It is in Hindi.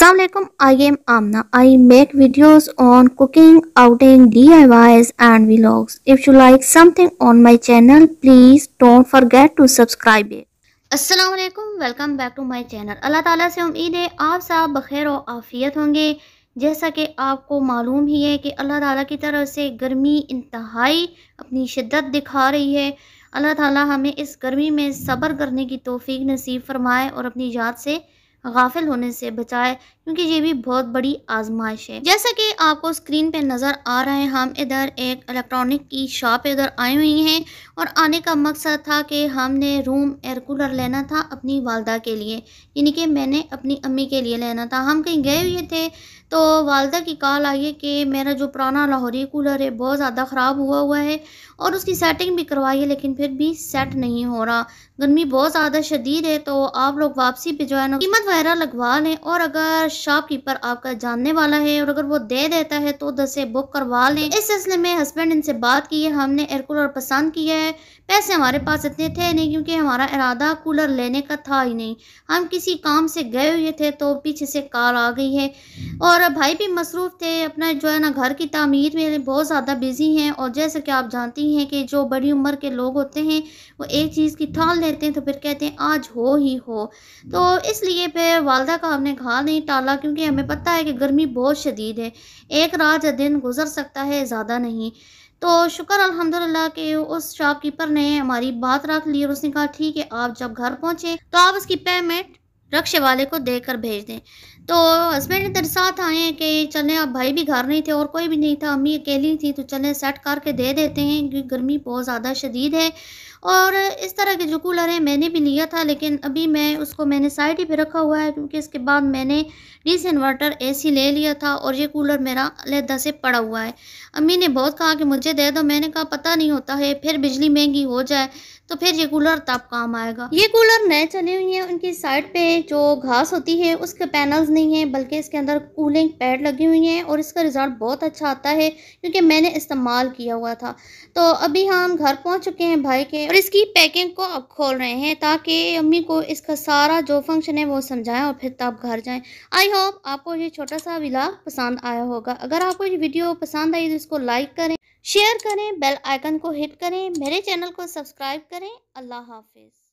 Assalamualaikum. I am Amna. I make videos on cooking, outing, DIYs and vlogs. If you like something on my channel, please don't forget to subscribe it. Assalamualaikum. Welcome back to my channel. Allah Taala se उम्मीद hai aap sab bakhair aur afiyat honge. Jaisa ki aapko maloom hi hai ki Allah Taala ki taraf se garmi इंतहाई apni shiddat dikha rahi hai. Allah Taala hame is garmi mein sabr karne ki taufeeq naseeb farmaye aur apni जात se गाफिल होने से बचाए क्योंकि ये भी बहुत बड़ी आजमाइश है जैसा कि आपको स्क्रीन पे नज़र आ रहा है हम इधर एक इलेक्ट्रॉनिक की शॉप इधर आई हुई हैं और आने का मकसद था कि हमने रूम एयर कूलर लेना था अपनी वालदा के लिए यानी कि मैंने अपनी अम्मी के लिए लेना था हम कहीं गए हुए थे तो वालदा की कॉल आई है कि मेरा जो पुराना लाहौरी कूलर है बहुत ज़्यादा ख़राब हुआ हुआ है और उसकी सेटिंग भी करवाई है लेकिन फिर भी सेट नहीं हो रहा गर्मी बहुत ज़्यादा शदीद है तो आप लोग वापसी पर जो है ना कीमत वगैरह लगवा लें और अगर शॉपकीपर आपका जानने वाला है और अगर वो दे देता है तो उधर से बुक करवा लें इस सिलसिले में हस्बैंड इनसे बात की है हमने एयर कूलर पसंद किया है पैसे हमारे पास इतने थे नहीं क्योंकि हमारा इरादा कूलर लेने का था ही नहीं हम किसी काम से गए हुए थे तो पीछे से कार आ गई है और भाई भी मसरूफ़ थे अपना जो है ना घर की तमीर में बहुत ज़्यादा बिज़ी हैं और जैसे कि आप जानती हैं कि जो बड़ी उम्र के लोग होते हैं वो एक चीज़ की ठान लेते हैं तो फिर कहते हैं आज हो ही हो तो इसलिए पे वालदा का हमने घाव नहीं टाला क्योंकि हमें पता है कि गर्मी बहुत शदीद है एक रात या दिन गुजर सकता है ज़्यादा नहीं तो शुक्र अल्हम्दुलिल्लाह कि उस शॉपकीपर ने हमारी बात रख ली और उसने कहा ठीक है आप जब घर पहुँचें तो आप उसकी पेमेंट रक्षे वाले को देकर भेज दें तो हस्बैंड साथ आए हैं कि चलें अब भाई भी घर नहीं थे और कोई भी नहीं था अम्मी अकेली थी तो चलें सेट करके दे देते हैं क्योंकि गर्मी बहुत ज़्यादा शदीद है और इस तरह के जो कूलर हैं मैंने भी लिया था लेकिन अभी मैं उसको मैंने साइड ही पे रखा हुआ है क्योंकि इसके बाद मैंने डिस इन्वर्टर सी ले लिया था और ये कूलर मेरा अलहदा से पड़ा हुआ है अम्मी ने बहुत कहा कि मुझे दे दो मैंने कहा पता नहीं होता है फिर बिजली महंगी हो जाए तो फिर ये कूलर तब काम आएगा ये कूलर नए चले हुए हैं उनकी साइड पे जो घास होती है उसके पैनल्स नहीं नहीं है बल्कि इसके अंदर कूलिंग पैड लगी हुई हैं और इसका रिज़ल्ट बहुत अच्छा आता है क्योंकि मैंने इस्तेमाल किया हुआ था तो अभी हम घर पहुंच चुके हैं भाई के और इसकी पैकिंग को अब खोल रहे हैं ताकि अम्मी को इसका सारा जो फंक्शन है वो समझाएँ और फिर तब तो घर जाएँ आई होप आपको ये छोटा सा विलाग पसंद आया होगा अगर आपको ये वीडियो पसंद आई तो इसको लाइक करें शेयर करें बेल आइकन को हिट करें मेरे चैनल को सब्सक्राइब करें अल्लाह हाफिज़